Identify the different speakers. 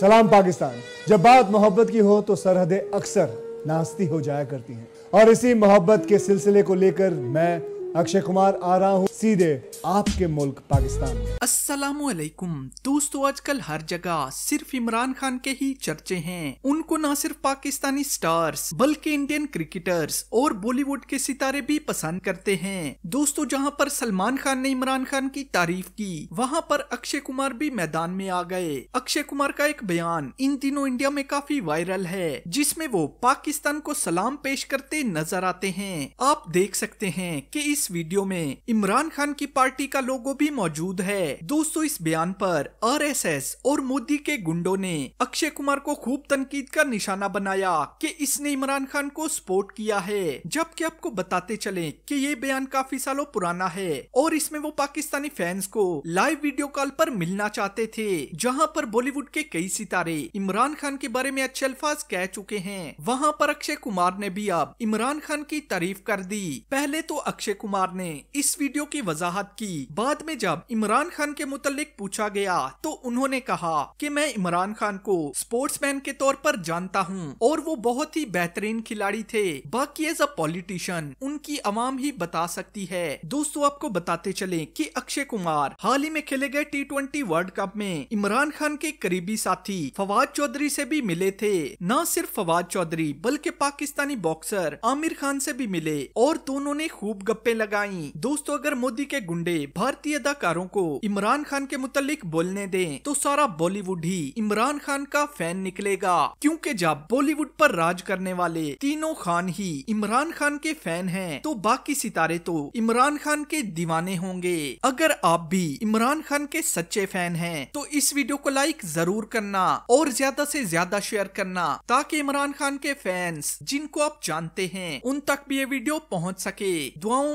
Speaker 1: सलाम पाकिस्तान जब बात मोहब्बत की हो तो सरहदें अक्सर नास्ती हो जाया करती हैं और इसी मोहब्बत के सिलसिले को लेकर मैं अक्षय कुमार आ रहा हूँ सीधे आपके मुल्क पाकिस्तान अस्सलाम वालेकुम दोस्तों आजकल हर जगह सिर्फ इमरान खान के ही चर्चे हैं उनको ना सिर्फ पाकिस्तानी स्टार्स बल्कि इंडियन क्रिकेटर्स और बॉलीवुड के सितारे भी पसंद करते हैं दोस्तों जहां पर सलमान खान ने इमरान खान की तारीफ की वहां पर अक्षय कुमार भी मैदान में आ गए अक्षय कुमार का एक बयान इन दिनों इंडिया में काफी वायरल है जिसमे वो पाकिस्तान को सलाम पेश करते नजर आते हैं आप देख सकते हैं की इस इस वीडियो में इमरान खान की पार्टी का लोगो भी मौजूद है दोस्तों इस बयान पर आरएसएस और मोदी के गुंडों ने अक्षय कुमार को खूब तनकीद का निशाना बनाया कि इसने इमरान खान को सपोर्ट किया है जबकि आपको बताते चले कि ये बयान काफी सालों पुराना है और इसमें वो पाकिस्तानी फैंस को लाइव वीडियो कॉल पर मिलना चाहते थे जहाँ पर बॉलीवुड के कई सितारे इमरान खान के बारे में अच्छे अल्फाज कह चुके हैं वहाँ पर अक्षय कुमार ने भी अब इमरान खान की तारीफ कर दी पहले तो अक्षय कुमार कुमार ने इस वीडियो की वजाहत की बाद में जब इमरान खान के मुतालिक पूछा गया तो उन्होंने कहा कि मैं इमरान खान को स्पोर्ट्समैन के तौर पर जानता हूँ और वो बहुत ही बेहतरीन खिलाड़ी थे बाकी एज अ पॉलिटिशियन उनकी आवाम ही बता सकती है दोस्तों आपको बताते चले की अक्षय कुमार हाल ही में खेले गए टी ट्वेंटी वर्ल्ड कप में इमरान खान के करीबी साथी फवाद चौधरी से भी मिले थे न सिर्फ फवाद चौधरी बल्कि पाकिस्तानी बॉक्सर आमिर खान से भी मिले और दोनों ने खूब गप्पे शर्तें लगाई दोस्तों अगर मोदी के गुंडे भारतीय अदाकारों को इमरान खान के मुतालिक बोलने दे तो सारा बॉलीवुड ही इमरान खान का फैन निकलेगा क्योंकि जब बॉलीवुड पर राज करने वाले तीनों खान ही इमरान खान के फैन हैं तो बाकी सितारे तो इमरान खान के दीवाने होंगे अगर आप भी इमरान खान के सच्चे फैन हैं तो इस वीडियो को लाइक जरूर करना और ज्यादा से ज्यादा शेयर करना ताकि इमरान खान के फैंस जिनको आप जानते हैं उन तक भी ये वीडियो पहुंच सके दुआओं